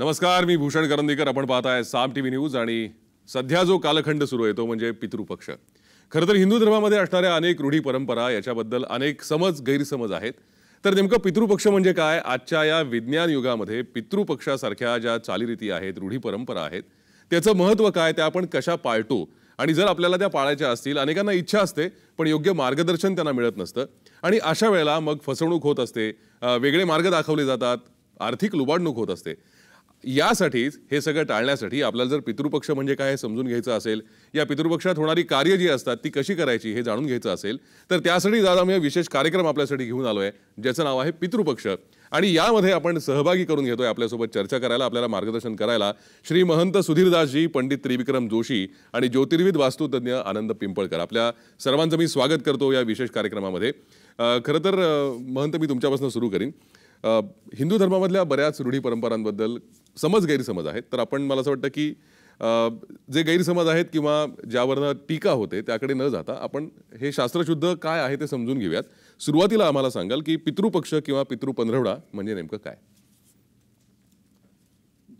नमस्कार मी भूषण करंदीकर आपण पाहताय साम टी व्ही न्यूज आणि सध्या जो कालखंड सुरू आहे तो म्हणजे पितृपक्ष खरं तर हिंदू धर्मामध्ये असणाऱ्या अनेक रूढी परंपरा याच्याबद्दल अनेक समज गैरसमज आहेत तर नेमकं पितृपक्ष म्हणजे काय आजच्या या विज्ञान युगामध्ये पितृपक्षासारख्या ज्या चालीरीती आहेत रूढी परंपरा आहेत त्याचं महत्त्व काय त्या आपण कशा पाळतो आणि जर आपल्याला त्या पाळायच्या असतील अनेकांना इच्छा असते पण योग्य मार्गदर्शन त्यांना मिळत नसतं आणि अशा वेळेला मग फसवणूक होत असते वेगळे मार्ग दाखवले जातात आर्थिक लुबाडणूक होत असते यासाठीच हे सगळं टाळण्यासाठी आपल्याला जर पितृपक्ष म्हणजे काय हे समजून घ्यायचं असेल या पितृपक्षात होणारी कार्य जी असतात ती कशी करायची हे जाणून घ्यायचं असेल तर त्यासाठी दादा मी विशेष कार्यक्रम आपल्यासाठी घेऊन आलो आहे ज्याचं नाव आहे पितृपक्ष आणि यामध्ये आपण सहभागी करून घेतोय आपल्यासोबत चर्चा करायला आपल्याला मार्गदर्शन करायला श्री महंत सुधीरदासजी पंडित त्रिविक्रम जोशी आणि ज्योतिर्विद वास्तुतज्ञ आनंद पिंपळकर आपल्या सर्वांचं मी स्वागत करतो या विशेष कार्यक्रमामध्ये खरं तर महंत मी तुमच्यापासून सुरू करीन हिंदू धर्मामधल्या बऱ्याच रूढी परंपरांबद्दल समज गैरसमज आहेत तर आपण मला असं वाटतं की जे गैरसमज आहेत किंवा ज्यावरनं टीका होते त्याकडे न जाता आपण हे शास्त्रशुद्ध काय आहे ते समजून घेऊयात सुरुवातीला आम्हाला सांगाल की पितृपक्ष किंवा पितृ पंधरवडा म्हणजे नेमकं काय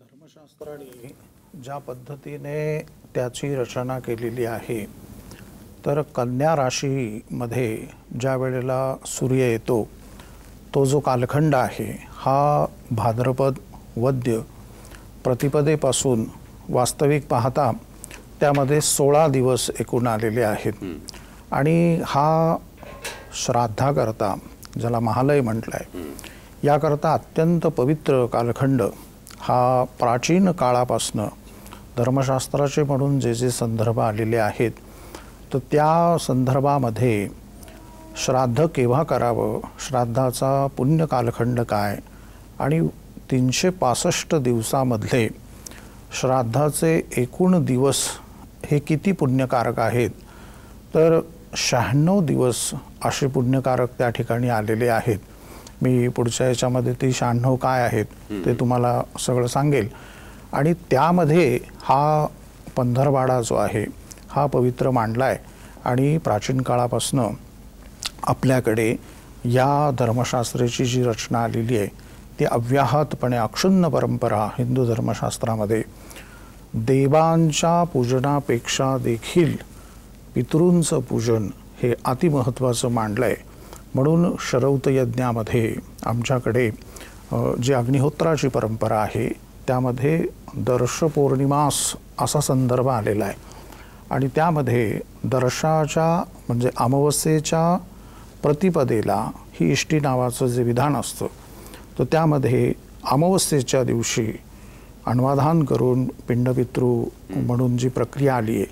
धर्मशास्त्राने ज्या पद्धतीने त्याची रचना केलेली आहे तर कन्या राशीमध्ये ज्या वेळेला सूर्य येतो तो जो कालखंड आहे हा भाद्रपद वद्य प्रतिपदेपासून वास्तविक पाहता त्यामध्ये सोळा दिवस एकूण आलेले आहेत आणि हा श्राद्धाकरता ज्याला महालय म्हटलं आहे याकरता अत्यंत पवित्र कालखंड हा प्राचीन काळापासनं धर्मशास्त्राचे म्हणून जे जे संदर्भ आलेले आहेत तर त्या संदर्भामध्ये श्राद्ध केव्हा करावं श्राद्धाचा पुण्य कालखंड काय आणि तीनशे पासष्ट दिवसामधले श्राद्धाचे एकूण दिवस हे किती पुण्यकारक आहेत तर शहाण्णव दिवस असे पुण्यकारक त्या ठिकाणी आलेले आहेत मी पुढच्या याच्यामध्ये ती शहाण्णव काय आहेत ते तुम्हाला सगळं सांगेल आणि त्यामध्ये हा पंधरवाडा जो आहे हा पवित्र मांडला आहे आणि प्राचीन काळापासनं आपल्याकडे या धर्मशास्त्राची जी रचना आलेली आहे ती अव्याहतपणे अक्षुण्ण परंपरा हिंदू धर्मशास्त्रामध्ये देवांच्या पूजनापेक्षा देखील पितृंचं पूजन हे अतिमहत्त्वाचं मांडलं आहे म्हणून यज्ञामध्ये आमच्याकडे जी अग्निहोत्राची परंपरा आहे त्यामध्ये दर्शपौर्णिमास असा संदर्भ आलेला आहे आणि त्यामध्ये दर्शाच्या म्हणजे अमावस्येच्या प्रतिपदेला ही इष्टी नावाचं जे विधान असतं तर त्यामध्ये अमावस्येच्या दिवशी अण्वाधान करून पिंडपितृ म्हणून जी प्रक्रिया आली आहे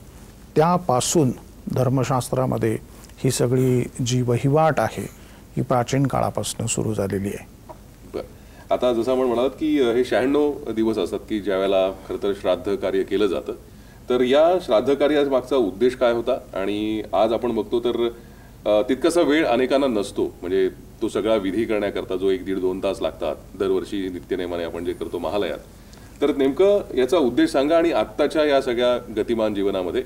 त्यापासून धर्मशास्त्रामध्ये ही सगळी जी वहिवाट आहे ही प्राचीन काळापासून सुरू झालेली आहे आता जसं आपण म्हणालात की हे शहाण्णव दिवस असतात की ज्यावेळेला खरं तर श्राद्ध कार्य केलं जातं तर या श्राद्ध कार्यामागचा मागचा उद्देश काय होता आणि आज आपण बघतो तर तितकासा वेळ अनेकांना नसतो म्हणजे तो सगळा विधी करण्याकरता जो एक दीड दोन तास लागतात दरवर्षी नित्यनेमाने आपण जे करतो महालयात तर नेमकं याचा उद्देश सांगा आणि आत्ताच्या या सगळ्या गतिमान जीवनामध्ये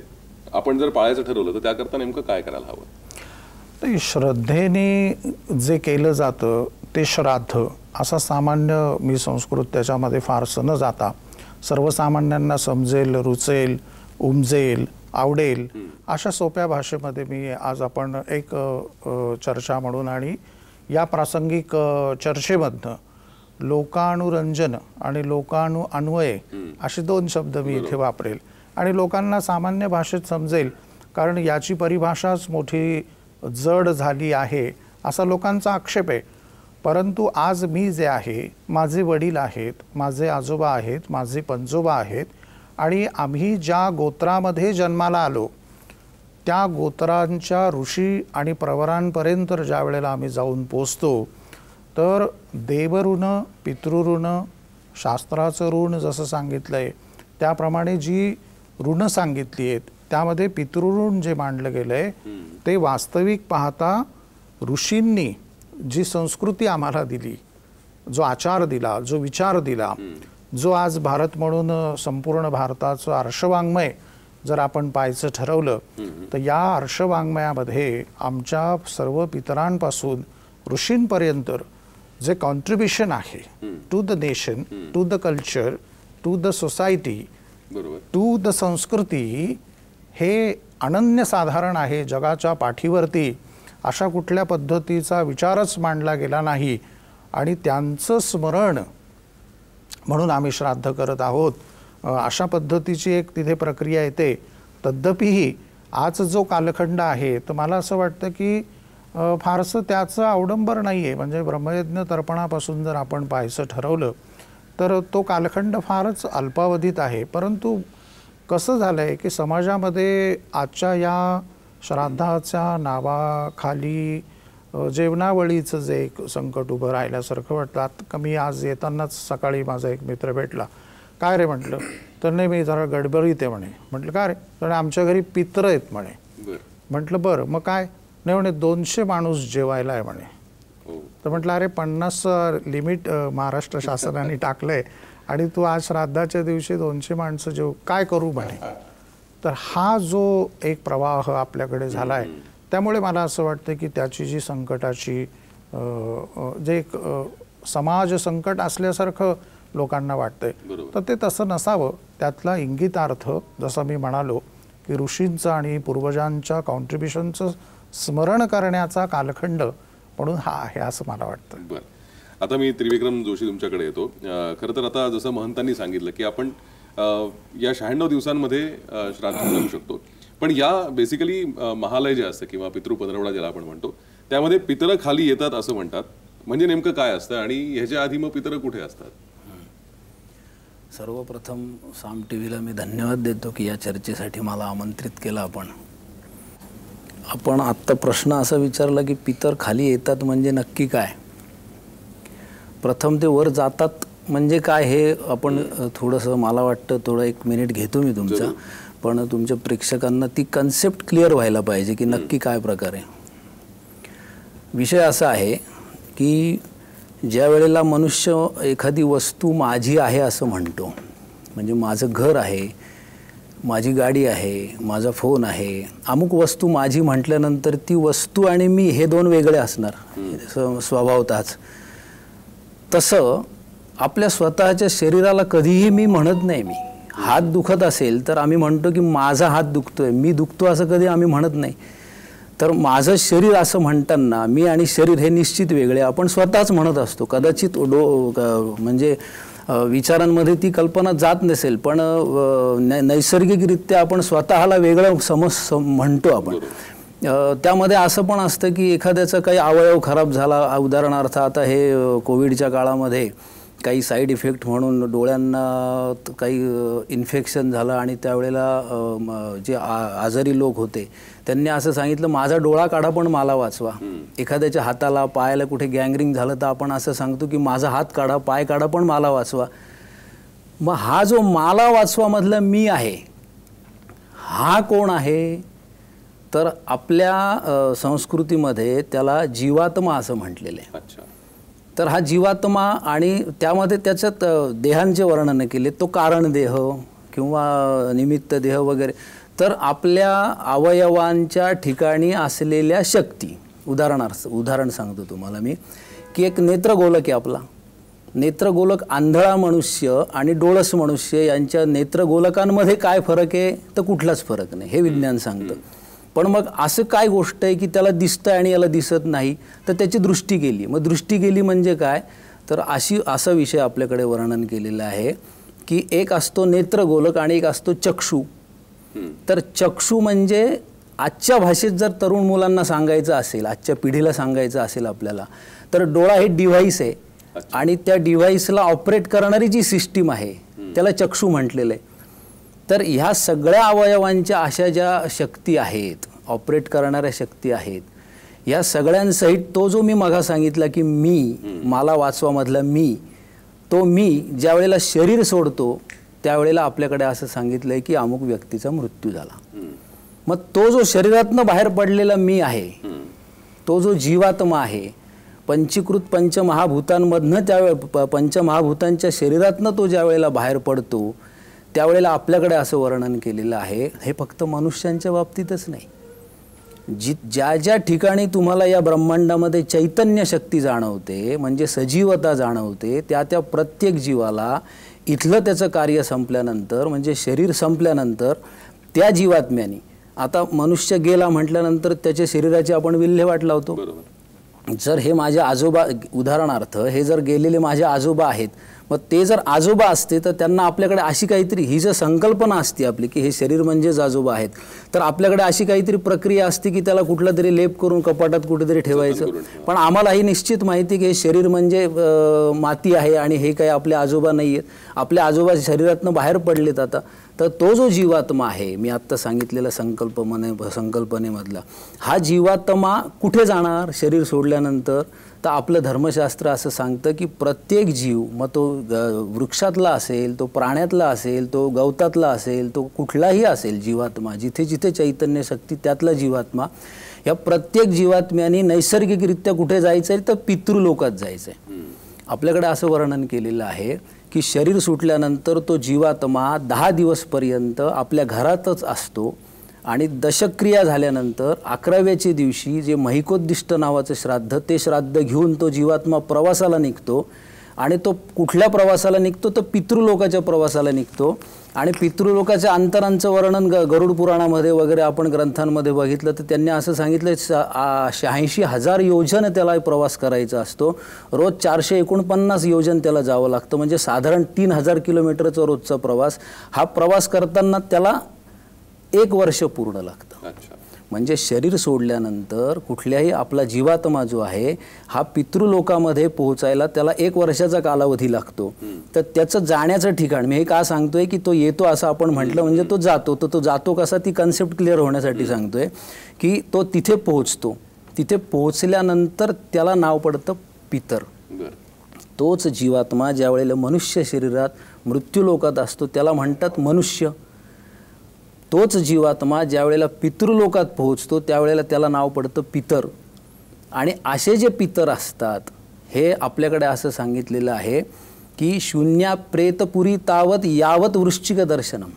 आपण जर पाळायचं ठरवलं तर त्याकरता नेमकं काय करायला हवं श्रद्धेने जे केलं जातं ते श्राद्ध असा सामान्य मी संस्कृत त्याच्यामध्ये फारसं न जाता सर्वसामान्यांना समजेल रुचेल उमजेल आवडेल अशा सोप्या भाषेमध्ये मी आज आपण एक चर्चा म्हणून आणि या प्रासंगिक चर्चेमधनं लोकानुरंजन आणि लोकानु अन्वये असे दोन शब्द मी इथे वापरेल आणि लोकांना सामान्य भाषेत समजेल कारण याची परिभाषाच मोठी जड झाली आहे असा लोकांचा आक्षेप आहे परंतु आज मी जे आहे माझे वडील आहेत माझे आजोबा आहेत माझे पंजोबा आहेत आणि आम्ही ज्या गोत्रामध्ये जन्माला आलो त्या गोत्रांच्या ऋषी आणि प्रवरांपर्यंत ज्या वेळेला आम्ही जाऊन पोचतो तर देवऋण पितृऋण शास्त्राचं ऋण जसं सांगितलं आहे त्याप्रमाणे जी ऋण सांगितली आहेत त्यामध्ये पितृऋण जे मांडलं गेलं आहे ते वास्तविक पाहता ऋषींनी जी संस्कृती आम्हाला दिली जो आचार दिला जो विचार दिला जो आज भारत म्हणून संपूर्ण भारताचं आर्षवाङ्मय जर आपण पाहायचं ठरवलं तर या हर्षवाङ्मयामध्ये आमच्या सर्व पितरांपासून ऋषींपर्यंत जे कॉन्ट्रीब्युशन आहे to the nation to the culture to the society to the संस्कृती हे अनन्यसाधारण आहे जगाच्या पाठीवरती अशा कुठल्या पद्धतीचा विचारच मांडला गेला नाही आणि त्यांचं स्मरण म्हणून आम्ही श्राद्ध करत आहोत अशा पद्धतीची एक तिथे प्रक्रिया येते तद्यपिही आज जो कालखंड आहे तर मला असं वाटतं की फारसं त्याचं अवडंबर नाही आहे म्हणजे ब्रह्मयज्ञ तर्पणापासून जर आपण पाहायचं ठरवलं तर तो कालखंड फारच अल्पावधीत आहे परंतु कसं झालं आहे की समाजामध्ये आजच्या या श्राद्धाच्या नावाखाली जेवणावळीचं जे एक संकट उभं राहिल्यासारखं वाटतं आता कमी आज येतानाच सकाळी माझा एक मित्र भेटला काय रे म्हटलं तर नाही मी जरा गडबडीत आहे म्हणे म्हटलं काय रे तर आमच्या घरी पित्र आहेत म्हणे म्हटलं बरं मग काय नाही म्हणे दोनशे माणूस जेवायला आहे म्हणे हो. तर म्हटलं अरे पन्नास लिमिट महाराष्ट्र शासनाने टाकलंय आणि तू आज श्राद्धाच्या दिवशी दोनशे माणसं जेव काय करू म्हणे तर हा जो एक प्रवाह आपल्याकडे झाला आहे त्यामुळे मला असं वाटतं की त्याची जी संकटाची जे एक समाज संकट असल्यासारखं लोकांना वाटतंय तर ते तसं नसावं त्यातला इंगितार्थ जसं मी म्हणालो की ऋषींचं आणि पूर्वजांच्या कॉन्ट्रीब्युशनचं स्मरण करण्याचा कालखंड म्हणून हा आहे असं मला वाटतं आता मी त्रिविक्रम जोशी तुमच्याकडे येतो खरं तर आता जसं महंतांनी सांगितलं की आपण या शहाण्णव दिवसांमध्ये श्राद्ध करू शकतो पण या बेसिकली महालय जे असतं किंवा पितृ पंधरवडा ज्याला आपण म्हणतो त्यामध्ये पितर खाली येतात असं म्हणतात म्हणजे नेमकं काय असतं आणि ह्याच्या आधी मग पितर कुठे असतात सर्वप्रथम साम टी व्हीला मी धन्यवाद देतो की या चर्चेसाठी मला आमंत्रित केलं आपण आपण आत्ता प्रश्न असा विचारला की पितर खाली येतात म्हणजे नक्की काय प्रथम ते वर जातात म्हणजे काय हे आपण थोडंसं मला वाटतं थोडं एक मिनिट घेतो मी तुमचा पण तुमच्या प्रेक्षकांना ती कन्सेप्ट क्लिअर व्हायला पाहिजे की नक्की काय प्रकारे विषय असा आहे की ज्या वेळेला मनुष्य एखादी वस्तू माझी आहे असं म्हणतो म्हणजे माझं घर आहे माझी गाडी आहे माझा फोन आहे अमुक वस्तू माझी म्हटल्यानंतर ती वस्तू आणि मी हे दोन वेगळे असणार स्वभावतःच तसं आपल्या स्वतःच्या शरीराला कधीही मी म्हणत नाही मी हात दुखत असेल तर आम्ही म्हणतो की माझा हात दुखतोय मी दुखतो असं कधी आम्ही म्हणत नाही तर माझं शरीर असं म्हणताना मी आणि शरीर हे निश्चित वेगळे आपण स्वतःच म्हणत असतो कदाचित डो म्हणजे विचारांमध्ये ती कल्पना जात नसेल पण नैसर्गिकरित्या आपण स्वतःला वेगळं समज म्हणतो आपण त्यामध्ये असं पण असतं की एखाद्याचा काही अवयव खराब झाला उदाहरणार्थ आता हे कोविडच्या काळामध्ये काही साईड इफेक्ट म्हणून डोळ्यांना काही इन्फेक्शन झालं आणि त्यावेळेला जे आजारी लोक होते त्यांनी असं सांगितलं माझा डोळा काढा पण मला वाचवा एखाद्याच्या हाताला पायाला कुठे गँगरिंग झालं तर आपण असं सांगतो की माझा हात काढा पाय काढा पण मला वाचवा मग हा जो माला वाचवामधला मी आहे हा कोण आहे तर आपल्या संस्कृतीमध्ये त्याला जीवात्मा असं म्हटलेलं आहे तर हा जीवात्मा आणि त्यामध्ये त्याच्यात देहांचे वर्णन केले तो कारण देह किंवा निमित्त देह वगैरे तर आपल्या अवयवांच्या ठिकाणी असलेल्या शक्ती उदाहरणार्थ उदाहरण सांगतो तुम्हाला मी की एक नेत्रगोलक आहे आपला नेत्रगोलक आंधळा मनुष्य आणि डोळस मनुष्य यांच्या नेत्रगोलकांमध्ये काय फरक आहे तर कुठलाच फरक नाही हे विज्ञान सांगतं पण मग असं काय गोष्ट आहे की त्याला दिसतं आणि याला दिसत नाही तर त्याची दृष्टी गेली मग दृष्टी गेली म्हणजे काय तर अशी असा विषय आपल्याकडे वर्णन केलेला आहे की एक असतो नेत्रगोलक आणि एक असतो चक्षू तर चक्षू म्हणजे आजच्या भाषेत जर तरुण मुलांना सांगायचं असेल आजच्या पिढीला सांगायचं असेल आपल्याला तर डोळा हे डिव्हाइस आहे आणि त्या डिव्हाइसला ऑपरेट करणारी जी सिस्टीम आहे त्याला चक्षू म्हटलेलं आहे तर ह्या सगळ्या अवयवांच्या अशा ज्या शक्ती आहेत ऑपरेट करणाऱ्या शक्ती आहेत या सगळ्यांसहित तो जो मी मागा सांगितला की मी मला वाचवामधला मी तो मी ज्या वेळेला शरीर सोडतो त्यावेळेला आपल्याकडे असं सांगितलं की अमुक व्यक्तीचा मृत्यू झाला मग तो जो शरीरातनं बाहेर पडलेला मी आहे तो जो जीवात्मा आहे पंचीकृत पंचमहाभूतांमधनं त्यावेळे पंचमहाभूतांच्या शरीरातनं तो ज्या वेळेला बाहेर पडतो त्यावेळेला आपल्याकडे असं वर्णन केलेलं आहे हे फक्त मनुष्यांच्या बाबतीतच नाही जी ज्या ज्या ठिकाणी तुम्हाला या ब्रह्मांडामध्ये चैतन्य शक्ती जाणवते म्हणजे सजीवता जाणवते त्या त्या प्रत्येक जीवाला इथलं त्याचं कार्य संपल्यानंतर म्हणजे शरीर संपल्यानंतर त्या जीवात्म्यानी आता मनुष्य गेला म्हटल्यानंतर त्याच्या शरीराची आपण विल्हेवाट लावतो बरोबर जर हे माझे आजोबा उदाहरणार्थ हे जर गेलेले माझे आजोबा आहेत मग ते जर आजोबा असते तर त्यांना आपल्याकडे अशी काहीतरी ही जर संकल्पना असते आपली की हे शरीर म्हणजेच आजोबा आहेत तर आपल्याकडे अशी काहीतरी प्रक्रिया असते की त्याला कुठला तरी लेप करून कपाटात कुठेतरी ठेवायचं पण आम्हाला ही निश्चित माहिती की हे शरीर म्हणजे माती आहे आणि हे काही आपले आजोबा नाही आहेत आपल्या आजोबा शरीरातनं बाहेर पडलेत आता तर तो जो जीवात्मा आहे मी आत्ता सांगितलेला संकल्पमने संकल्पनेमधला हा जीवात्मा कुठे जाणार शरीर सोडल्यानंतर तर आपलं धर्मशास्त्र असं सांगतं की प्रत्येक जीव मग तो वृक्षातला असेल तो प्राण्यातला असेल तो गवतातला असेल तो कुठलाही असेल जीवात्मा जिथे जिथे चैतन्य शक्ती त्यातला जीवात्मा या प्रत्येक जीवात्म्याने नैसर्गिकरित्या कुठे जायचं आहे तर पितृलोकात जायचं आहे आपल्याकडे असं वर्णन केलेलं आहे की शरीर सुटल्यानंतर तो जीवात्मा दहा दिवसपर्यंत आपल्या घरातच असतो आणि दशक्रिया झाल्यानंतर अकराव्याच्या दिवशी जे महिकोद्दिष्ट नावाचं श्राद्ध ते श्राद्ध घेऊन तो जीवात्मा प्रवासाला निघतो आणि तो कुठल्या प्रवासाला निघतो तर पितृलोकाच्या प्रवासाला निघतो आणि पितृलोकाच्या अंतरांचं वर्णन ग गरुड पुराणामध्ये वगैरे आपण ग्रंथांमध्ये बघितलं तर त्यांनी असं सांगितलं शहाऐंशी हजार योजन त्याला प्रवास करायचा असतो रोज चारशे एकोणपन्नास योजन त्याला जावं लागतं म्हणजे साधारण तीन हजार किलोमीटरचा रोजचा प्रवास हा प्रवास करताना त्याला एक वर्ष पूर्ण लागतं म्हणजे शरीर सोडल्यानंतर कुठल्याही आपला जीवात्मा जो आहे हा पितृलोकामध्ये पोहोचायला त्याला एक वर्षाचा कालावधी लागतो तर त्याचं जाण्याचं ठिकाण मी हे का सांगतोय की तो येतो असं आपण म्हटलं म्हणजे तो जातो तर तो जातो कसा ती कन्सेप्ट क्लिअर होण्यासाठी सांगतोय की तो तिथे पोहोचतो तिथे पोहोचल्यानंतर त्याला नाव पडतं पितर तोच जीवात्मा ज्यावेळेला मनुष्य शरीरात मृत्यूलोकात असतो त्याला म्हणतात मनुष्य तोच जीवात्मा ज्या वेळेला पितृलोकात पोहोचतो त्यावेळेला त्याला नाव पडतं पितर आणि असे जे पितर असतात हे आपल्याकडे असं सांगितलेलं आहे की शून्या प्रेतपुरी तावत यावत वृश्चिक दर्शनम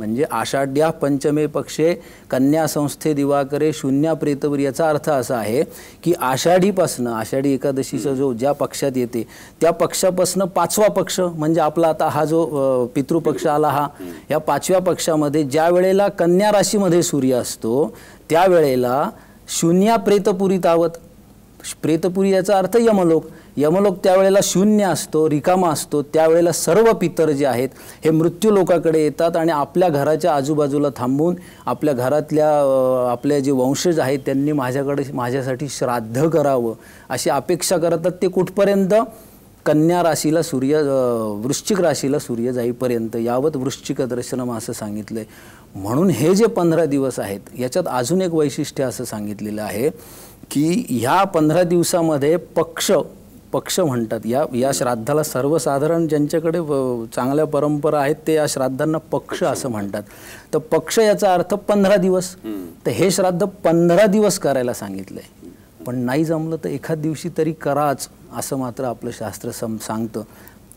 म्हणजे आषाढ्या पंचमे पक्षे कन्या संस्थे दिवाकरे शून्या प्रेतवर याचा अर्थ असा आहे की आषाढीपासनं आषाढी एकादशीचा जो ज्या पक्षात येते त्या पक्षापासनं पाचवा पक्ष म्हणजे आपला आता हा जो पितृपक्ष आला हा या पाचव्या पक्षामध्ये ज्या वेळेला कन्या राशीमध्ये सूर्य असतो त्यावेळेला शून्या प्रेतपुरी तावत प्रेतपुरी याचा अर्थ यमलोक यमलोक त्यावेळेला शून्य असतो रिकामा असतो त्यावेळेला सर्व पितर जे आहेत हे मृत्यू लोकाकडे येतात आणि आपल्या घराच्या आजूबाजूला थांबून आपल्या घरातल्या आपले जे वंशज आहेत त्यांनी माझ्याकडे माझ्यासाठी श्राद्ध करावं अशी अपेक्षा करतात ते कुठपर्यंत कन्या राशीला सूर्य वृश्चिक राशीला सूर्य जाईपर्यंत यावत वृश्चिक दर्शनम असं सांगितलं आहे म्हणून हे जे पंधरा दिवस आहेत याच्यात अजून एक वैशिष्ट्य असं सांगितलेलं आहे की ह्या पंधरा दिवसामध्ये पक्ष पक्ष म्हणतात या या श्राद्धाला सर्वसाधारण ज्यांच्याकडे चांगल्या परंपरा आहेत ते या श्राद्धांना पक्ष असं म्हणतात तर पक्ष याचा अर्थ पंधरा दिवस तर हे श्राद्ध पंधरा दिवस करायला सांगितलं आहे पण नाही जमलं तर एखाद दिवशी तरी कराच असं मात्र आपलं शास्त्र सम सांगतं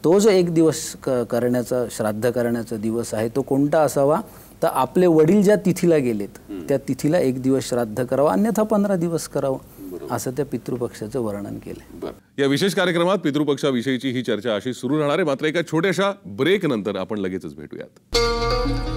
तो जो एक दिवस क करण्याचा श्राद्ध करण्याचा दिवस आहे तो कोणता असावा तर आपले वडील ज्या तिथीला गेलेत त्या तिथीला एक दिवस श्राद्ध करावं अन्यथा पंधरा दिवस करावं असं त्या पितृपक्षाचं वर्णन केलं या विशेष कार्यक्रमात पितृपक्षाविषयीची ही चर्चा अशी सुरू राहणार आहे मात्र एका छोट्याशा ब्रेक नंतर आपण लगेचच भेटूयात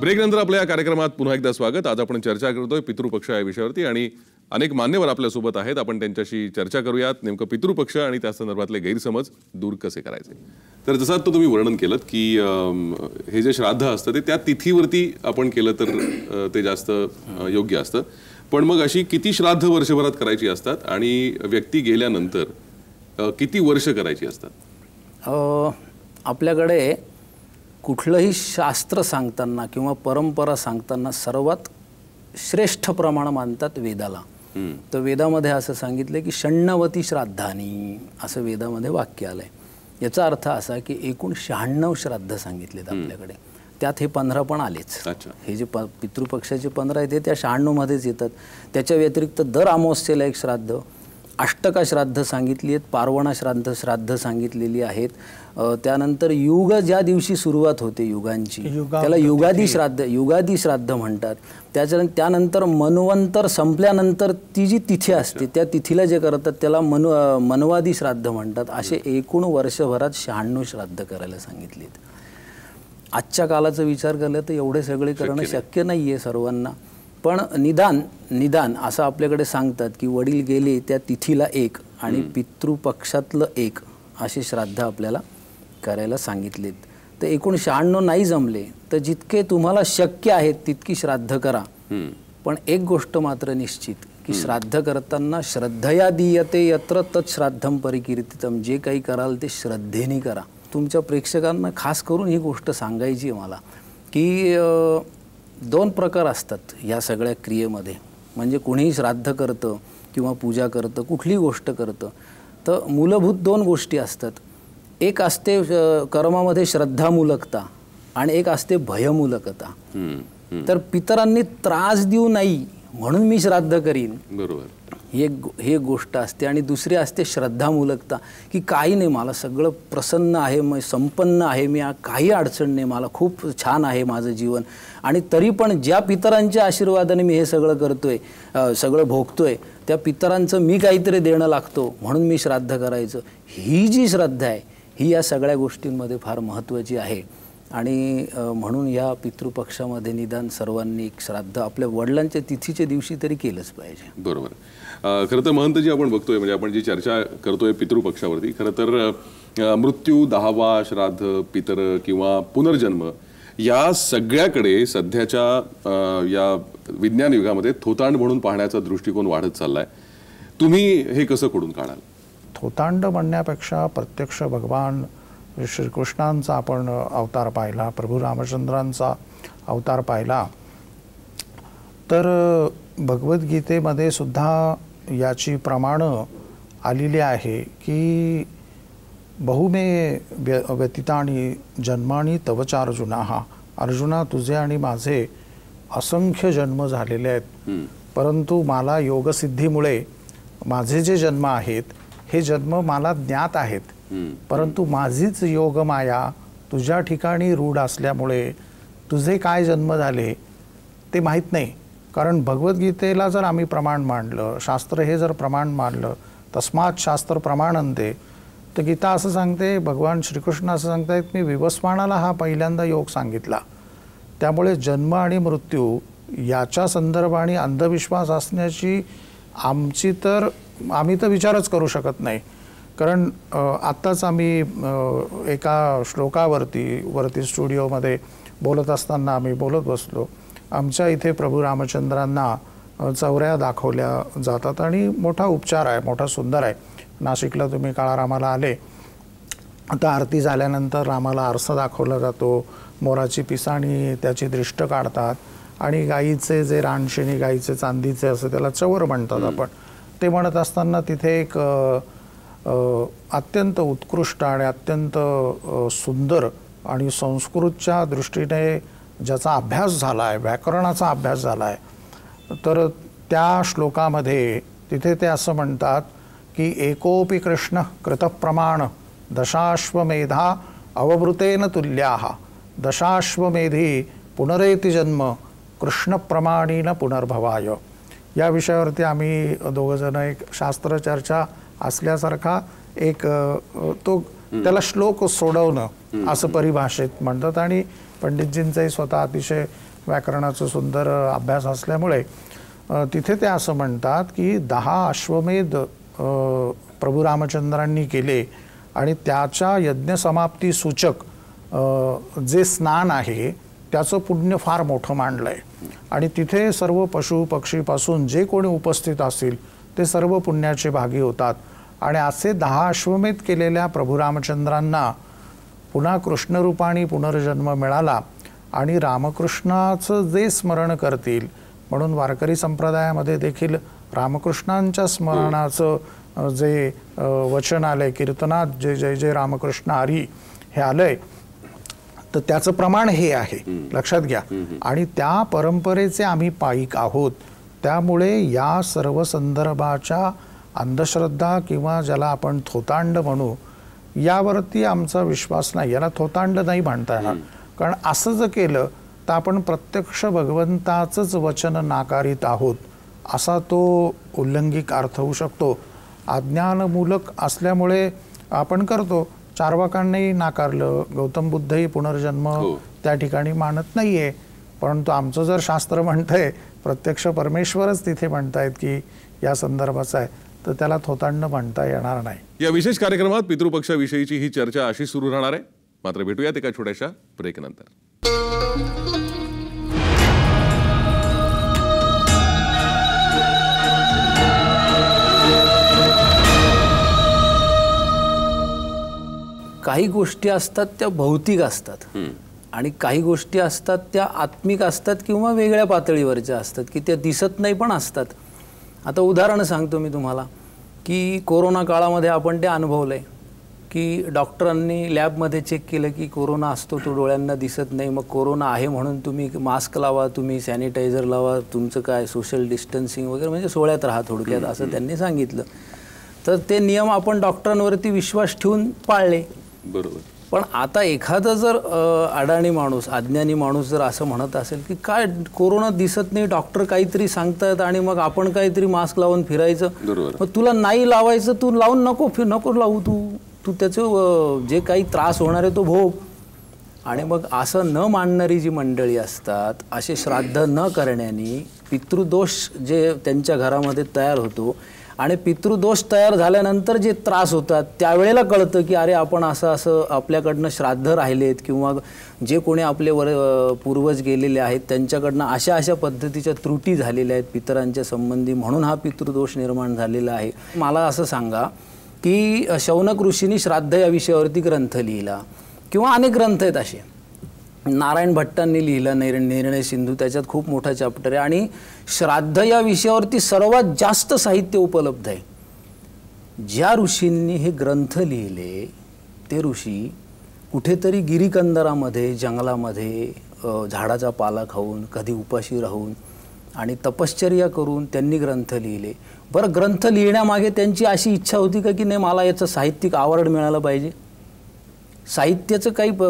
ब्रेकनंतर आपल्या या कार्यक्रमात पुन्हा एकदा स्वागत आज आपण चर्चा करतोय पितृपक्ष या विषयावरती आणि अनेक मान्यवर आपल्यासोबत आहेत आपण त्यांच्याशी चर्चा करूयात नेमकं पितृपक्ष आणि त्या संदर्भातले गैरसमज दूर कसे करायचे तर जसं आता तुम्ही वर्णन केलं की हे जे श्राद्ध असतं ते त्या तिथीवरती आपण केलं तर ते जास्त योग्य असतं पण मग अशी किती श्राद्ध वर्षभरात करायची असतात आणि व्यक्ती गेल्यानंतर किती वर्ष करायची असतात आपल्याकडे कुठलंही शास्त्र सांगताना किंवा परंपरा सांगताना सर्वात श्रेष्ठ प्रमाण मानतात वेदाला तर वेदामध्ये असं सांगितलं की षण्णवती श्राद्धानी असं वेदामध्ये वाक्य आलंय याचा अर्थ असा की एकूण शहाण्णव श्राद्ध सांगितलेत आपल्याकडे त्यात हे पंधरा पण आलेच हे जे प पितृपक्षाचे पंधरा आहेत ते त्या शहाण्णवमध्येच येतात त्याच्या व्यतिरिक्त दर अमावस्येला एक श्राद्ध अष्टका श्राद्ध सांगितली आहेत पार्वणा श्राद्ध श्राद्ध सांगितलेली आहेत त्यानंतर युग ज्या दिवशी सुरुवात होते युगांची त्याला युगादी श्राद्ध युगादी श्राद्ध म्हणतात त्याच्या त्यानंतर मनवंतर संपल्यानंतर ती जी तिथी असते त्या तिथीला जे करतात त्याला मन मनवादी श्राद्ध म्हणतात असे एकूण वर्षभरात शहाण्णव श्राद्ध करायला सांगितलेत आजच्या काळाचा विचार केला तर एवढे सगळे करणं शक्य नाही सर्वांना पण निदान निदान असं आपल्याकडे सांगतात की वडील गेले त्या तिथीला एक आणि पितृपक्षातलं एक असे श्राद्ध आपल्याला करायला सांगितलेत तर एकूण शहाण्णव नाही जमले तर जितके तुम्हाला शक्य आहेत तितकी श्राद्ध करा पण एक गोष्ट मात्र निश्चित की श्राद्ध करताना श्रद्धया दियते यत्र श्राद्धम परिकीर्तितम जे काही कराल ते श्रद्धेने करा तुमच्या प्रेक्षकांना खास करून ही गोष्ट सांगायची मला की दोन प्रकार असतात ह्या सगळ्या क्रियेमध्ये म्हणजे कोणीही श्राद्ध करतं किंवा पूजा करतं कुठलीही गोष्ट करतं तर मूलभूत दोन गोष्टी असतात एक असते कर्मामध्ये श्रद्धामूलकता आणि एक असते भयमूलकता तर पितरांनी त्रास देऊ नाही म्हणून मी श्राद्ध करीन बरोबर हे हे गोष्ट असते आणि दुसरी असते श्रद्धामूलकता की काही नाही मला सगळं प्रसन्न आहे मग संपन्न आहे मी काही अडचण नाही मला खूप छान आहे माझं जीवन आणि तरी पण ज्या पितरांच्या आशीर्वादाने मी हे सगळं करतो आहे सगळं भोगतो आहे त्या पितरांचं मी काहीतरी देणं लागतो म्हणून मी श्राद्ध करायचं ही जी श्रद्धा आहे ही या सगळ्या गोष्टींमध्ये फार महत्त्वाची आहे आणि म्हणून या पितृपक्षामध्ये निदान सर्वांनी एक श्राद्ध आपल्या वडिलांच्या तिथीच्या दिवशी तरी केलंच पाहिजे बरोबर खरं तर महंत जी आपण बघतोय म्हणजे आपण जी चर्चा करतोय पितृपक्षावरती खरं तर मृत्यू दहावा श्राद्ध पितर किंवा पुनर्जन्म या सगळ्याकडे सध्याच्या या विज्ञान युगामध्ये थोतांड म्हणून पाहण्याचा दृष्टिकोन वाढत चाललाय तुम्ही हे कसं कडून काढाल थोतांड म्हणण्यापेक्षा प्रत्यक्ष भगवान श्रीकृष्णांचा आपण अवतार पाहिला प्रभू रामचंद्रांचा अवतार पाहिला तर भगवद्गीतेमध्ये सुद्धा याची प्रमाणं आलेली आहे की बहुमे व्य आणि जन्माणी तवचा अर्जुना हा अर्जुना तुझे आणि माझे असंख्य जन्म झालेले आहेत परंतु मला योगसिद्धीमुळे माझे जे जन्म आहेत हे जन्म मला ज्ञात आहेत परंतु माझीच योगमाया तुझ्या ठिकाणी रूढ असल्यामुळे तुझे काय जन्म झाले ते माहीत नाही कारण भगवद्गीतेला जर आम्ही प्रमाण मांडलं शास्त्र हे जर प्रमाण मांडलं तस्मात शास्त्र प्रमाणंते तर गीता असं सांगते भगवान श्रीकृष्ण असं सांगतायत मी विवस्वानाला हा पहिल्यांदा योग सांगितला त्यामुळे जन्म आणि मृत्यू याच्या संदर्भाने अंधविश्वास असण्याची आमची तर आम्ही तर विचारच करू शकत नाही कारण आत्ताच आम्ही एका श्लोकावरती वरती स्टुडिओमध्ये बोलत असताना आम्ही बोलत बसलो आमच्या इथे प्रभू रामचंद्रांना चौऱ्या दाखवल्या जातात आणि मोठा उपचार आहे मोठा सुंदर आहे नाशिकला तुम्ही काळारामाला आले आता आरती झाल्यानंतर रामाला आरसा दाखवला जातो मोराची पिसाणी त्याची दृष्ट काढतात आणि गाईचे जे रानशिणी गाईचे चांदीचे असे त्याला चवर म्हणतात आपण ते म्हणत असताना तिथे एक अत्यंत उत्कृष्ट आणि अत्यंत सुंदर आणि संस्कृतच्या दृष्टीने ज्याचा अभ्यास झाला आहे व्याकरणाचा अभ्यास झाला आहे तर त्या श्लोकामध्ये तिथे ते असं म्हणतात की एकोपी कृष्ण कृतप्रमाण दशाश्वमेधा अवभृतेन तुल्या दशाश्वमेधी पुनरेती जन्म कृष्णप्रमाणीनं पुनर्भवाय या विषयावरती आम्ही दोघंजणं एक शास्त्रचर्चा असल्यासारखा एक तो त्याला श्लोक सोडवणं असं परिभाषेत म्हणतात आणि पंडितजींचाही स्वतः अतिशय व्याकरणाचं सुंदर अभ्यास असल्यामुळे तिथे ते असं म्हणतात की दहा अश्वमेध प्रभू रामचंद्रांनी केले आणि त्याच्या यज्ञसमाप्ती सूचक जे स्नान आहे त्याचं पुण्य फार मोठं मांडलं आहे आणि तिथे सर्व पशु पक्षीपासून जे कोणी उपस्थित असतील ते सर्व पुण्याचे भागी होतात आणि असे दहा अश्वमेध केलेल्या प्रभू रामचंद्रांना पुन्हा कृष्णरूपाणी पुनर्जन्म मिळाला आणि रामकृष्णाचं जे स्मरण करतील म्हणून वारकरी संप्रदायामध्ये देखील रामकृष्णांच्या स्मरणाचं जे वचन आलं आहे कीर्तनात जे जय जय रामकृष्ण हरी हे आलं आहे तर त्याचं प्रमाण हे आहे लक्षात घ्या आणि त्या परंपरेचे आम्ही पाईक आहोत त्यामुळे या सर्व संदर्भाच्या अंधश्रद्धा किंवा ज्याला आपण थोतांड म्हणू यावरती आमचा विश्वास नाही याला थोतांड नाही म्हणता येणार कारण असं जर केलं तर आपण प्रत्यक्ष भगवंताचंच वचन नाकारित आहोत असा तो उल्लंघिक अर्थ होऊ शकतो अज्ञानमूलक असल्यामुळे आपण करतो चारवाकांनीही नाकारलं गौतम बुद्धही पुनर्जन्म हो. त्या ठिकाणी मानत नाही आहे परंतु आमचं जर शास्त्र म्हणतंय प्रत्यक्ष परमेश्वरच तिथे म्हणतायत की या संदर्भाचा आहे तर त्याला थोतांडणं म्हणता येणार नाही या विशेष कार्यक्रमात पितृपक्षाविषयीची ही चर्चा अशी सुरू राहणार आहे मात्र भेटूयात एका छोट्याशा ब्रेकनंतर काही गोष्टी असतात त्या भौतिक असतात आणि काही गोष्टी असतात त्या आत्मिक असतात किंवा वेगळ्या पातळीवरच्या असतात की त्या दिसत नाही पण असतात आता उदाहरण सांगतो मी तुम्हाला की कोरोना काळामध्ये आपण ते अनुभवलं आहे की डॉक्टरांनी लॅबमध्ये चेक केलं की कोरोना असतो तो डोळ्यांना दिसत नाही मग कोरोना आहे म्हणून तुम्ही मास्क लावा तुम्ही सॅनिटायझर लावा तुमचं काय सोशल डिस्टन्सिंग वगैरे म्हणजे सोहळ्यात राहा थोडक्यात असं त्यांनी सांगितलं तर ते नियम आपण डॉक्टरांवरती विश्वास ठेवून पाळले बरोबर पण आता एखादा जर अडाणी माणूस अज्ञानी माणूस जर असं म्हणत असेल की काय कोरोना दिसत नाही डॉक्टर काहीतरी सांगतात आणि मग आपण काहीतरी मास्क लावून फिरायचं मग तुला नाही लावायचं तू लावून नको फिर नको लावू तू तू त्याचं जे काही त्रास होणार आहे तो भोग आणि मग असं न मानणारी जी मंडळी असतात असे श्राद्ध न करण्याने पितृदोष जे त्यांच्या घरामध्ये तयार होतो आणि पितृदोष तयार झाल्यानंतर जे त्रास होतात त्यावेळेला कळतं की अरे आपण असं असं आपल्याकडनं श्राद्ध राहिलेत किंवा जे कोणी आपले वर पूर्वज गेलेले आहेत त्यांच्याकडनं अशा अशा पद्धतीच्या त्रुटी झालेल्या आहेत पितरांच्या संबंधी म्हणून हा पितृदोष निर्माण झालेला आहे मला असं सांगा की शौनक ऋषींनी श्राद्ध या विषयावरती ग्रंथ लिहिला किंवा अनेक ग्रंथ आहेत असे नारायण भट्टांनी लिहिलं निर निर्णय सिंधू त्याच्यात खूप मोठा चॅप्टर आहे आणि श्राद्ध या विषयावरती सर्वात जास्त साहित्य उपलब्ध आहे ज्या ऋषींनी हे ग्रंथ लिहिले ते ऋषी कुठेतरी गिरीकंदरामध्ये जंगलामध्ये झाडाचा पाला खाऊन कधी उपाशी राहून आणि तपश्चर्या करून त्यांनी ग्रंथ लिहिले बरं ग्रंथ लिहिण्यामागे त्यांची अशी इच्छा होती का की नाही मला याचं साहित्यिक आवरण मिळालं पाहिजे साहित्याचं काही प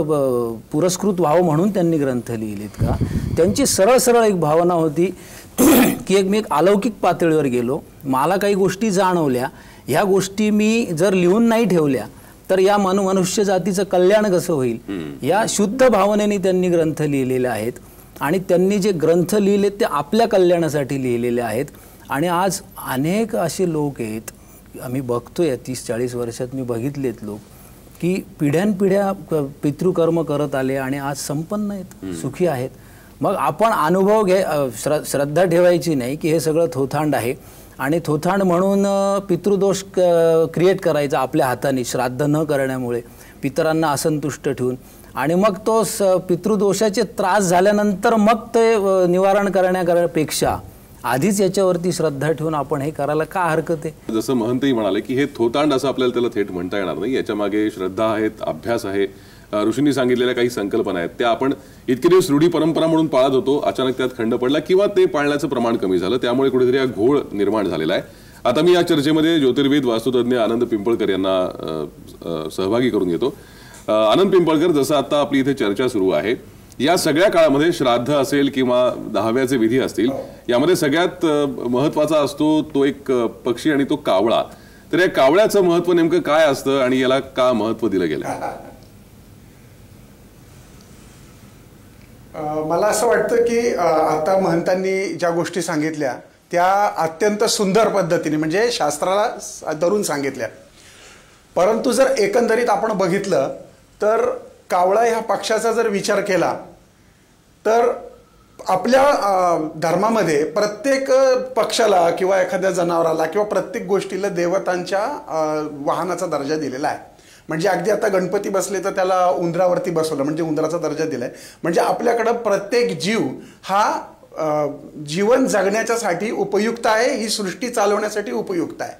पुरस्कृत व्हावं म्हणून त्यांनी ग्रंथ लिहिलेत का त्यांची सरळ सरळ एक भावना होती की एक मी एक अलौकिक पातळीवर गेलो मला काही गोष्टी जाणवल्या ह्या गोष्टी मी जर लिहून नाही ठेवल्या तर या मनुष्य जातीचं कल्याण कसं होईल या शुद्ध भावनेने त्यांनी ग्रंथ लिहिलेले आहेत आणि त्यांनी जे ग्रंथ लिहिलेत ते आपल्या कल्याणासाठी लिहिलेले आहेत आणि आज अनेक असे लोक आहेत आम्ही बघतोय तीस चाळीस वर्षात मी बघितलेत लोक की पिढ्यानपिढ्या पितृकर्म करत आले आणि आज संपन्न आहेत सुखी आहेत मग आपण अनुभव घे श्रद्धा ठेवायची नाही की हे सगळं थोथांड आहे आणि थोथांड म्हणून पितृदोष क्रिएट करायचा आपल्या हाताने श्राद्ध न करण्यामुळे पितरांना असंतुष्ट ठेवून आणि मग तो स पितृदोषाचे त्रास झाल्यानंतर मग ते निवारण करण्यापेक्षा आधीच याच्यावरती श्रद्धा ठेवून आपण हे करायला का हरकत आहे जसं महंतही म्हणाले की हे थोतांड असं आपल्याला त्याला थेट म्हणता येणार नाही याच्या मागे श्रद्धा आहेत अभ्यास आहे ऋषींनी सांगितलेल्या काही संकल्पना आहेत त्या आपण इतके दिवस रूढी परंपरा म्हणून पाळत होतो अचानक त्यात खंड पडला किंवा ते पाळण्याचं प्रमाण कमी झालं त्यामुळे कुठेतरी हा घोळ निर्माण झालेला आहे आता मी या चर्चेमध्ये ज्योतिर्विद वास्तुतज्ञ आनंद पिंपळकर यांना सहभागी करून घेतो आनंद पिंपळकर जसं आता आपली इथे चर्चा सुरू आहे या सगळ्या काळामध्ये श्राद्ध असेल किंवा दहाव्याचे विधी असतील हो. यामध्ये सगळ्यात महत्वाचा असतो तो एक पक्षी आणि तो कावळा तर या कावळ्याचं महत्व नेमकं काय असतं आणि याला का महत्व दिलं गेलं मला असं वाटतं की आता महंतांनी ज्या गोष्टी सांगितल्या त्या अत्यंत सुंदर पद्धतीने म्हणजे शास्त्राला धरून सांगितल्या परंतु जर एकंदरीत आपण बघितलं तर कावळा ह्या पक्षाचा जर विचार केला तर आपल्या धर्मामध्ये प्रत्येक पक्षाला किंवा एखाद्या जनावराला किंवा प्रत्येक गोष्टीला देवतांच्या वाहनाचा दर्जा दिलेला आहे म्हणजे अगदी आता गणपती बसले तर त्याला उंदरावरती बसवलं म्हणजे उंदराचा दर्जा दिला आहे म्हणजे आपल्याकडं प्रत्येक जीव हा जीवन जगण्याच्यासाठी उपयुक्त आहे ही सृष्टी चालवण्यासाठी उपयुक्त आहे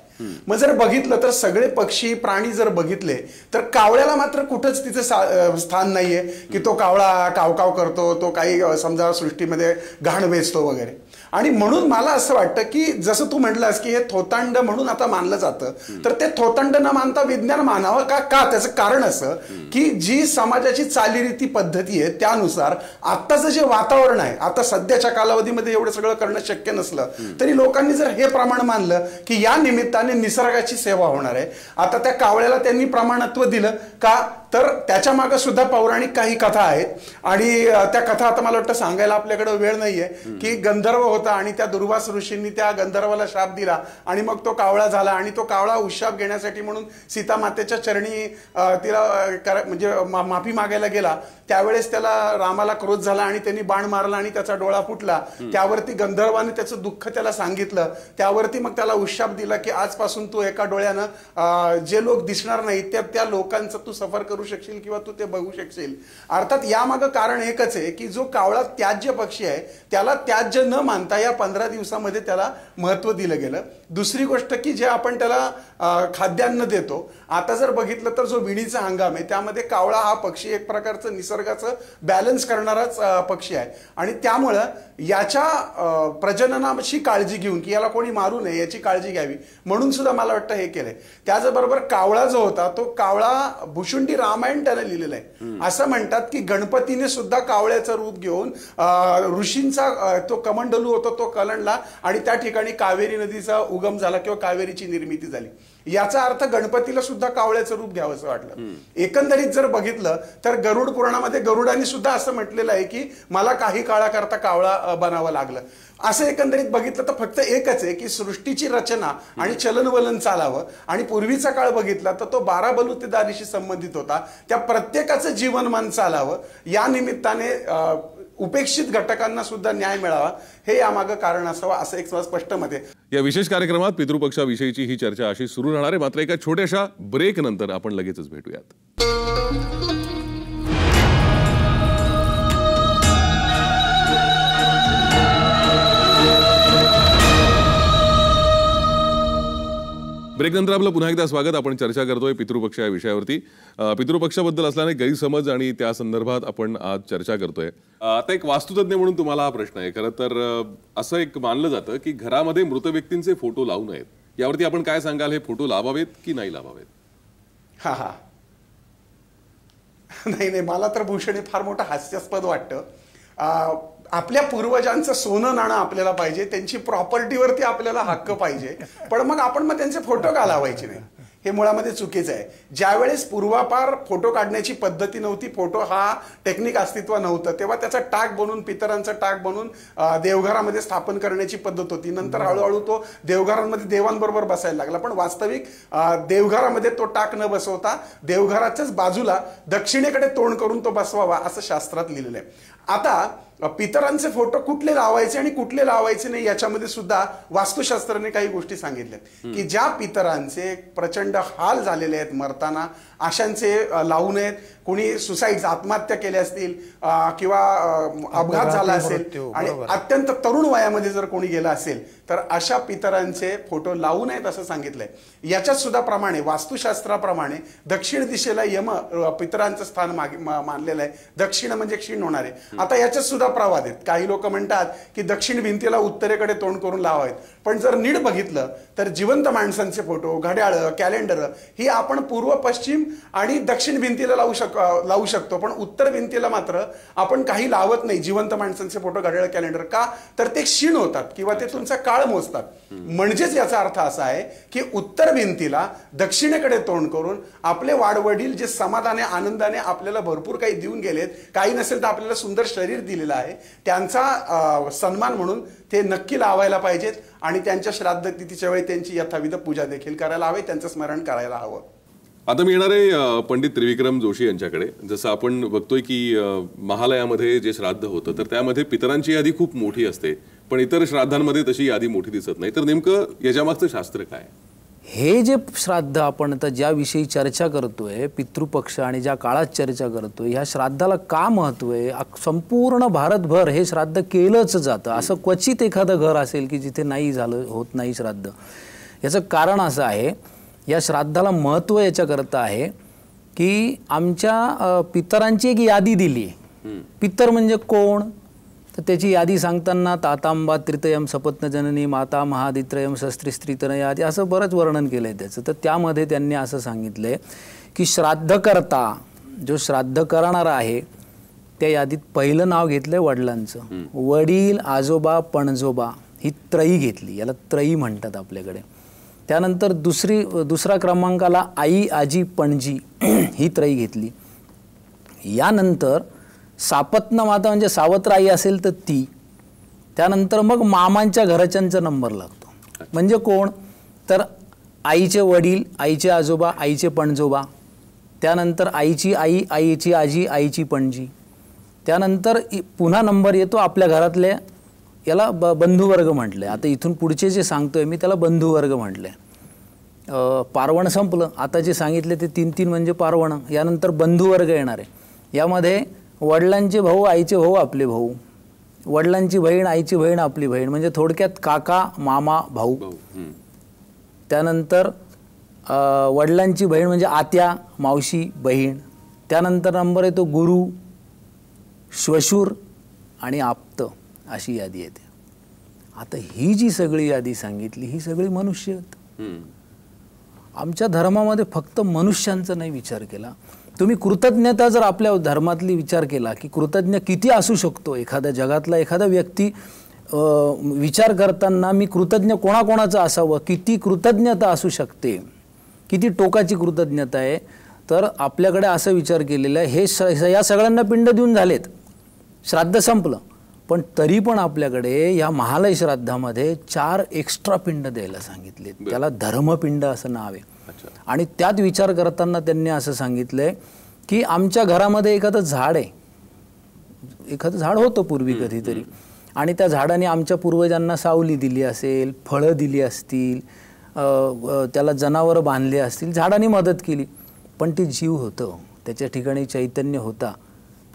मग जर बघितलं तर सगळे पक्षी प्राणी जर बघितले तर कावळ्याला मात्र कुठंच तिचं स्थान नाहीये की तो कावळा कावकाव करतो तो काही समजा सृष्टीमध्ये घाण वेचतो वगैरे आणि म्हणून मला असं वाटतं की जसं तू म्हटलंस की हे थोतांड म्हणून आता मानलं जातं तर ते थोतांड न मानता विज्ञान मानावं का का त्याचं कारण असं की जी समाजाची चालीरीती पद्धती आहे त्यानुसार आत्ताचं जे वातावरण आहे आता सध्याच्या कालावधीमध्ये एवढं सगळं करणं शक्य नसलं तरी लोकांनी जर हे प्रमाण मानलं की या निमित्ताने निसर्गाची सेवा होणार आहे आता त्या कावळ्याला त्यांनी प्रमाणत्व दिलं का तर त्याच्या मागे सुद्धा पौराणिक काही कथा आहेत आणि त्या कथा आता मला वाटतं सांगायला आपल्याकडे वेळ नाहीये की गंधर्व होता आणि त्या दुर्वास ऋषींनी त्या गंधर्वाला शाप दिला आणि मग तो कावळा झाला आणि तो कावळा उशाप घेण्यासाठी म्हणून सीता मातेच्या चरणी तिला म्हणजे माफी मागायला गेला त्यावेळेस त्याला रामाला क्रोध झाला आणि त्यांनी बाण मारला आणि त्याचा डोळा फुटला त्यावरती गंधर्वाने त्याचं दुःख त्याला सांगितलं त्यावरती मग त्याला उशाप दिला की आजपासून तू एका डोळ्यानं जे लोक दिसणार नाहीत त्या लोकांचं तू सफर करू करू शकशील किंवा तू ते बघू शकशील अर्थात यामागं कारण एकच आहे की जो कावळा त्याज्य पक्षी आहे त्याला त्याज्य न मानता या पंधरा दिवसामध्ये त्याला महत्व दिलं गेलं दुसरी गोष्ट की जे आपण त्याला खाद्यान्न देतो आता जर बघितलं तर जो विणीचा हंगाम आहे त्यामध्ये कावळा हा पक्षी एक प्रकारचं निसर्गाचं बॅलन्स करणाराच पक्षी आहे आणि त्यामुळं याच्या प्रजननाची काळजी घेऊन की याला कोणी मारू नये याची काळजी घ्यावी म्हणून सुद्धा मला वाटतं हे केलंय त्याचबरोबर कावळा जो होता तो कावळा भुशुंडी रामायण त्याने लिहिलेलं आहे असं म्हणतात की गणपतीने सुद्धा कावळ्याचं रूप घेऊन ऋषींचा तो कमंडलू होता तो कलंडला आणि त्या ठिकाणी कावेरी नदीचा उगम झाला किंवा कावेरीची निर्मिती झाली याचा अर्थ गणपतीला सुद्धा कावळ्याचं रूप घ्यावं असं वाटलं एकंदरीत जर बघितलं तर गरुड पुराणामध्ये गरुडाने सुद्धा असं म्हटलेलं आहे की मला काही काळाकरता कावळा बनावं लागलं असं एकंदरीत बघितलं तर फक्त एकच आहे की सृष्टीची रचना आणि चलनवलन चालावं आणि पूर्वीचा काळ बघितला तर तो बारा बलुतेदारीशी संबंधित होता त्या प्रत्येकाचं जीवनमान चालावं या निमित्ताने उपेक्षित घटकांना सुद्धा न्याय मिळावा हे यामागं कारण असावं असं एक स्पष्ट मत आहे या विशेष कार्यक्रमात पितृपक्षाविषयीची ही चर्चा अशी सुरू राहणार आहे मात्र एका छोट्याशा ब्रेक नंतर आपण लगेचच भेटूयात ब्रेकनंतर आपलं पुन्हा एकदा स्वागत आपण चर्चा करतोय पितृपक्ष या विषयावरती पितृपक्षाबद्दल असल्याने गैरसमज आणि त्या संदर्भात आपण आज चर्चा करतोय आता एक वास्तुतज्ञ म्हणून तुम्हाला हा प्रश्न आहे खरं तर असं एक मानलं जातं की घरामध्ये मृत व्यक्तींचे फोटो लावू नयेत यावरती आपण काय सांगाल हे फोटो लावावेत की नाही लावावेत हा हा नाही नाही मला तर भूषण हे फार मोठं हास्यास्पद वाटतं आपल्या पूर्वजांचं सोनं नाणं आपल्याला पाहिजे त्यांची प्रॉपर्टीवरती आपल्याला हक्क पाहिजे पण मग आपण मग त्यांचे फोटो का लावायचे नाही हे मुळामध्ये चुकीचं आहे ज्यावेळेस पूर्वापार फोटो काढण्याची पद्धती नव्हती फोटो हा टेक्निक अस्तित्व नव्हतं तेव्हा त्याचा टाक बनून पितरांचा टाक बनून देवघरामध्ये स्थापन करण्याची पद्धत होती नंतर हळूहळू तो देवघरांमध्ये देवांबरोबर बसायला लागला पण वास्तविक देवघरामध्ये तो टाक न बसवता देवघराच्याच बाजूला दक्षिणेकडे तोंड करून तो बसवावा असं शास्त्रात लिहिलेलं आहे आता पितरांचे फोटो कुठले लावायचे आणि कुठले लावायचे नाही याच्यामध्ये सुद्धा वास्तुशास्त्राने काही गोष्टी सांगितल्यात की ज्या पितरांचे प्रचंड हाल झालेले आहेत मरताना अशांचे लावू नयेत कोणी सुसाईड आत्महत्या केल्या असतील किंवा अपघात झाला असेल आणि अत्यंत तरुण वयामध्ये जर कोणी गेला असेल तर अशा पितरांचे फोटो लावू नयेत असं सांगितलंय याच्यात सुद्धा प्रमाणे वास्तुशास्त्राप्रमाणे दक्षिण दिशेला यम पितरांचं स्थान मागे मानलेलं आहे दक्षिण म्हणजे क्षीण होणार आहे आता याच्यात सुद्धा प्रवाद आहेत काही लोक म्हणतात की दक्षिण भिंतीला उत्तरेकडे तोंड करून लावावेत पण जर नीट बघितलं तर जिवंत माणसांचे फोटो घड्याळं कॅलेंडर ही आपण पूर्व पश्चिम आणि दक्षिण भिंतीला लावू शक लावू शकतो पण उत्तर भिंतीला मात्र आपण काही लावत नाही जिवंत माणसांचे फोटो घड्याळ कॅलेंडर का तर ते क्षीण होतात किंवा ते तुमचा काळ मोजतात म्हणजेच याचा अर्थ असा आहे की उत्तर भिंतीला दक्षिणेकडे तोंड करून आपले वाडवडील जे समाधाने आनंदाने आपल्याला भरपूर काही देऊन गेलेत काही नसेल तर आपल्याला सुंदर शरीर दिलेलं आहे त्यांचा सन्मान म्हणून ते नक्की लावायला पाहिजेत आणि त्यांच्या श्राद्ध तिथीच्या वेळी त्यांची यथाविध पूजा देखील करायला हवी त्यांचं स्मरण करायला हवं आता मी येणार आहे पंडित त्रिविक्रम जोशी यांच्याकडे जसं आपण बघतोय की महालयामध्ये जे श्राद्ध होतं तर त्यामध्ये पितरांची यादी खूप मोठी असते पण इतर श्राद्धांमध्ये तशी यादी मोठी दिसत नाही तर नेमकं याच्यामागचं शास्त्र काय हे जे श्राद्ध आपण आता ज्याविषयी चर्चा करतोय पितृपक्ष आणि ज्या काळात चर्चा करतोय ह्या श्राद्धाला का महत्त्व आहे संपूर्ण भारतभर हे श्राद्ध केलंच जातं असं क्वचित एखादं घर असेल की जिथे नाही झालं होत नाही श्राद्ध याचं कारण असं आहे या श्राद्धाला महत्त्व याच्याकरता आहे की आमच्या पितरांची एक यादी दिली आहे पितर म्हणजे कोण तर त्याची यादी सांगताना तातांबा त्रितयम जननी माता महादित्रयम शस्त्री स्त्रीतन आदी असं बरंच वर्णन केलं आहे त्याचं तर त्यामध्ये त्यांनी असं सांगितलं आहे की श्राद्धकर्ता जो श्राद्ध करणारा आहे त्या यादीत पहिलं नाव घेतलं आहे वडिलांचं वडील आजोबा पणजोबा ही त्रयी घेतली याला त्रयी म्हणतात आपल्याकडे त्यानंतर दुसरी दुसरा क्रमांकाला आई आजी पणजी ही त्रयी घेतली यानंतर सापत्न माता म्हणजे सावत्र आई असेल तर ती त्यानंतर मग मामांच्या घराच्यांचा नंबर लागतो म्हणजे कोण तर आईचे वडील आईचे आजोबा आईचे पणजोबा त्यानंतर आईची आई आईची आजी आईची पणजी त्यानंतर पुन्हा नंबर येतो आपल्या घरातले याला ब बंधुवर्ग म्हटलं आहे आता इथून पुढचे जे सांगतो आहे मी त्याला बंधुवर्ग म्हटलं आहे पारवण संपलं आता जे सांगितले ते तीन तीन म्हणजे पारवण यानंतर बंधुवर्ग येणार आहे यामध्ये वडिलांचे भाऊ आईचे भाऊ आपले भाऊ वडिलांची बहीण आईची बहीण आपली बहीण म्हणजे थोडक्यात काका मामा भाऊ त्यानंतर वडिलांची बहीण म्हणजे आत्या मावशी बहीण त्यानंतर नंबर येतो गुरु श्वशूर आणि आप्त अशी यादी येते आता ही जी सगळी यादी सांगितली ही सगळी मनुष्य आहेत आमच्या धर्मामध्ये फक्त मनुष्यांचा नाही विचार केला तुम्ही कृतज्ञता जर आपल्या धर्मातली विचार केला की कृतज्ञ किती असू शकतो एखाद्या जगातला एखादा व्यक्ती विचार करताना मी कृतज्ञ कोणाकोणाचं असावं किती कृतज्ञता असू शकते किती टोकाची कृतज्ञता आहे तर आपल्याकडे असं विचार केलेला आहे हे स या सगळ्यांना पिंड देऊन झालेत श्राद्ध संपलं पण तरी पण आपल्याकडे या महालय श्राद्धामध्ये चार एक्स्ट्रा पिंड द्यायला सांगितले त्याला धर्मपिंड असं नाव आहे आणि त्यात विचार करताना त्यांनी असं सांगितलंय की आमच्या घरामध्ये एखादं झाड आहे एखादं झाड होतं पूर्वी कधीतरी आणि त्या झाडाने आमच्या पूर्वजांना सावली दिली असेल फळं दिली असतील त्याला जनावरं बांधले असतील झाडाने मदत केली पण ते जीव होतं त्याच्या ठिकाणी चैतन्य होता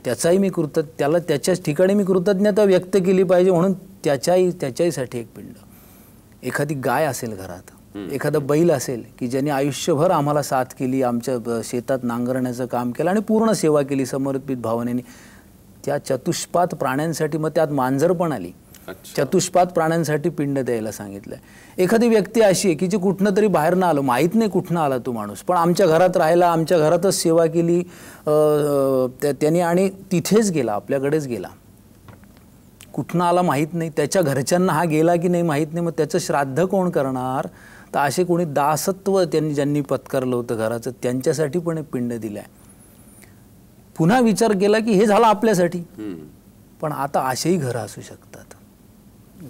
त्याचाही मी कृत त्याला त्याच्याच ठिकाणी मी कृतज्ञता व्यक्त केली पाहिजे म्हणून त्याच्याही त्याच्याहीसाठी एक पिंड एखादी गाय असेल घरात एखादा बैल असेल की ज्याने आयुष्यभर आम्हाला साथ केली आमच्या शेतात नांगरण्याचं काम केलं आणि पूर्ण सेवा केली समर्पित भावनेने त्या चतुष्पात प्राण्यांसाठी मग त्यात मांजर पण आली चतुष्पात प्राण्यांसाठी पिंड द्यायला सांगितलं एखादी व्यक्ती अशी आहे की जी कुठनं तरी बाहेर ना आलो माहीत नाही कुठनं आला तो माणूस पण आमच्या घरात राहिला आमच्या घरातच सेवा केली त्याने आणि तिथेच गेला आपल्याकडेच गेला कुठनं आला माहीत नाही त्याच्या घरच्यांना हा गेला की नाही माहीत नाही मग त्याचं श्राद्ध कोण करणार तर असे कोणी दासत्व त्यांनी ज्यांनी पत्करलं होतं घराचं त्यांच्यासाठी पण पिंड दिलं आहे पुन्हा विचार केला की हे झालं आपल्यासाठी पण आता असेही घरं असू शकतात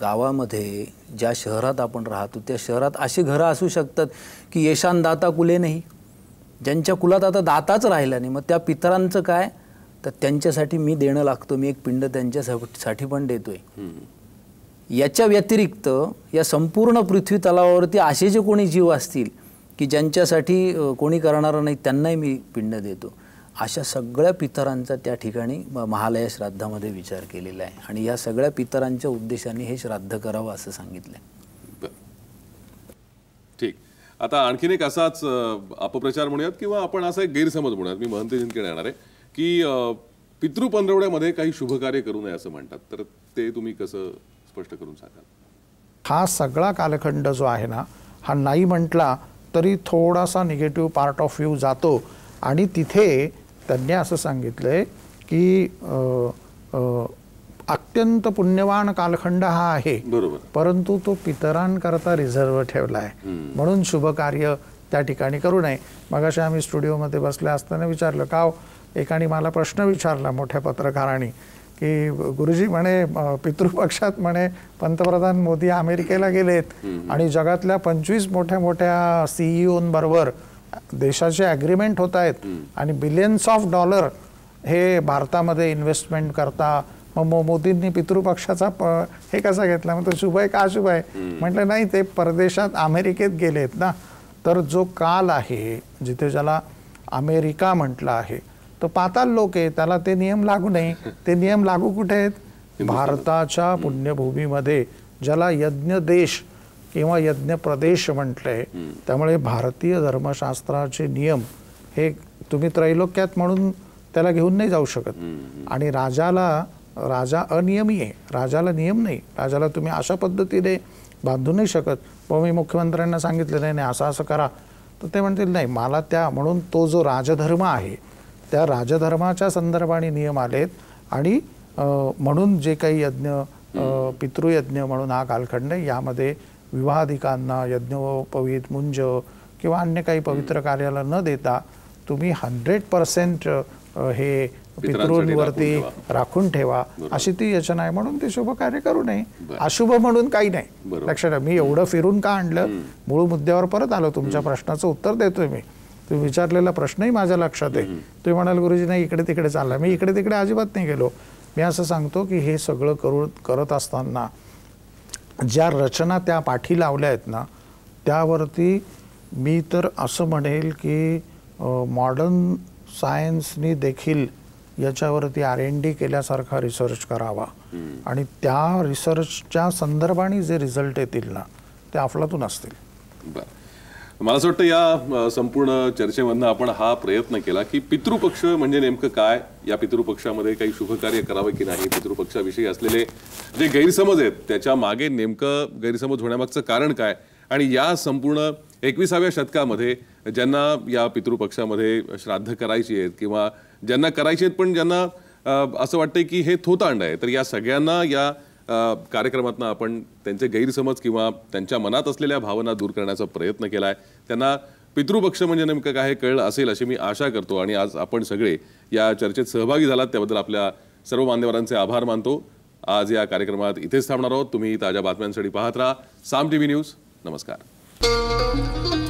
गावामध्ये ज्या शहरात आपण राहतो त्या शहरात असे घरं असू शकतात की येशान दाता कुले नाही ज्यांच्या कुलात आता दाताच राहिला नाही मग त्या पितरांचं काय तर त्यांच्यासाठी मी देणं लागतो मी एक पिंड त्यांच्यासाठी पण देतोय याच्या व्यतिरिक्त या संपूर्ण पृथ्वी तलावावरती असे जे कोणी जीव असतील की ज्यांच्यासाठी कोणी करणार नाही त्यांनाही मी पिंड देतो अशा सगळ्या पितरांचा त्या ठिकाणी महालया श्राद्धामध्ये विचार केलेला आहे आणि या सगळ्या पितरांच्या उद्देशाने हे श्राद्ध करावं असं सांगितलं ठीक आता आणखीन एक असाच अपप्रचार म्हणूयात किंवा आपण असा एक गैरसमज म्हणूयात मी महंत जिंकडे येणार आहे की पितृ पंधरवड्यामध्ये काही शुभकार्य करू नये असं म्हणतात तर ते तुम्ही कसं स्पष्ट करून हा सगळा कालखंड जो आहे ना हा नाही म्हटला तरी थोडासा निगेटिव्ह पार्ट ऑफ व्ह्यू जातो आणि तिथे त्यांनी असं सांगितलं की अत्यंत पुण्यवान कालखंड हा आहे बरोबर परंतु तो पितरांकरता रिझर्व ठेवला आहे म्हणून कार्य त्या ठिकाणी करू नये मगाशी आम्ही स्टुडिओमध्ये बसल्या असताना विचारलं का एकाने मला प्रश्न विचारला मोठ्या पत्रकारांनी की गुरुजी म्हणे पितृपक्षात म्हणे पंतप्रधान मोदी अमेरिकेला गेलेत आणि जगातल्या पंचवीस मोठ्या मोठ्या सीईओंबरोबर e देशाचे अग्रीमेंट होत आहेत आणि बिलियन्स ऑफ डॉलर हे भारतामध्ये इन्व्हेस्टमेंट करता मग मोदींनी पितृपक्षाचा प हे कसा घेतला मग तो शुभ आहे का शुभ आहे म्हटलं नाही ते परदेशात अमेरिकेत गेलेत ना तर जो काल आहे जिथे ज्याला अमेरिका म्हटलं आहे तो पाताल लोक आहे त्याला ते नियम लागू नाही ते नियम लागू कुठे आहेत भारताच्या पुण्यभूमीमध्ये ज्याला यज्ञ देश किंवा यज्ञ प्रदेश म्हटले त्यामुळे भारतीय धर्मशास्त्राचे नियम हे तुम्ही त्रैलोक्यात म्हणून त्याला घेऊन नाही जाऊ शकत आणि राजाला राजा अनियमी आहे राजाला नियम नाही राजाला तुम्ही अशा पद्धतीने बांधू नाही शकत व मी मुख्यमंत्र्यांना सांगितलं नाही नाही असं असं करा तर ते म्हणतील नाही मला त्या म्हणून तो जो राजधर्म आहे त्या राजधर्माच्या संदर्भाने नियम आलेत आणि म्हणून जे काही यज्ञ पितृयज्ञ म्हणून हा कालखंड यामध्ये विवाहाधिकांना यज्ञोपवीत मुंज किंवा अन्य काही पवित्र कार्याला न देता तुम्ही हंड्रेड पर्सेंट हे पितृंवरती राखून ठेवा अशी ती यचना आहे म्हणून ते शुभ कार्य करू नये अशुभ म्हणून काही नाही लक्षात मी एवढं फिरून का आणलं मूळ मुद्द्यावर परत आलो तुमच्या प्रश्नाचं उत्तर देतोय मी तुम्ही विचारलेला प्रश्नही माझ्या लक्षात आहे तुम्ही म्हणाल गुरुजी नाही इकडे तिकडे चालला मी इकडे तिकडे अजिबात नाही गेलो मी असं सांगतो की हे सगळं करू करत असताना ज्या रचना त्या पाठी लावल्या आहेत ना त्यावरती मी तर असं म्हणेल की मॉडर्न सायन्सनी देखील याच्यावरती आर एन डी केल्यासारखा रिसर्च करावा आणि त्या रिसर्चच्या संदर्भाने जे रिझल्ट येतील ना ते अफलातून असतील मला असं वाटतं या संपूर्ण चर्चेमधनं आपण हा प्रयत्न केला की पितृपक्ष म्हणजे नेमकं काय या पितृपक्षामध्ये काही शुभकार्य करावं की नाही पितृपक्षाविषयी असलेले जे गैरसमज आहेत त्याच्या मागे नेमकं गैरसमज होण्यामागचं कारण काय आणि या संपूर्ण एकविसाव्या शतकामध्ये ज्यांना या पितृपक्षामध्ये श्राद्ध करायची आहेत किंवा ज्यांना करायची आहेत पण ज्यांना असं वाटतं की हे थोतांड आहे तर या सगळ्यांना या कार्यक्रमातनं आपण त्यांचे गैरसमज किंवा त्यांच्या मनात असलेल्या भावना दूर करण्याचा प्रयत्न केला आहे त्यांना पितृपक्ष म्हणजे नेमकं काय कळलं असेल अशी मी आशा करतो आणि आज आपण सगळे या चर्चेत सहभागी झालात त्याबद्दल आपल्या सर्व मान्यवरांचे आभार मानतो आज या कार्यक्रमात इथेच थांबणार आहोत तुम्ही ताज्या बातम्यांसाठी पाहत राहा साम टी व्ही न्यूज नमस्कार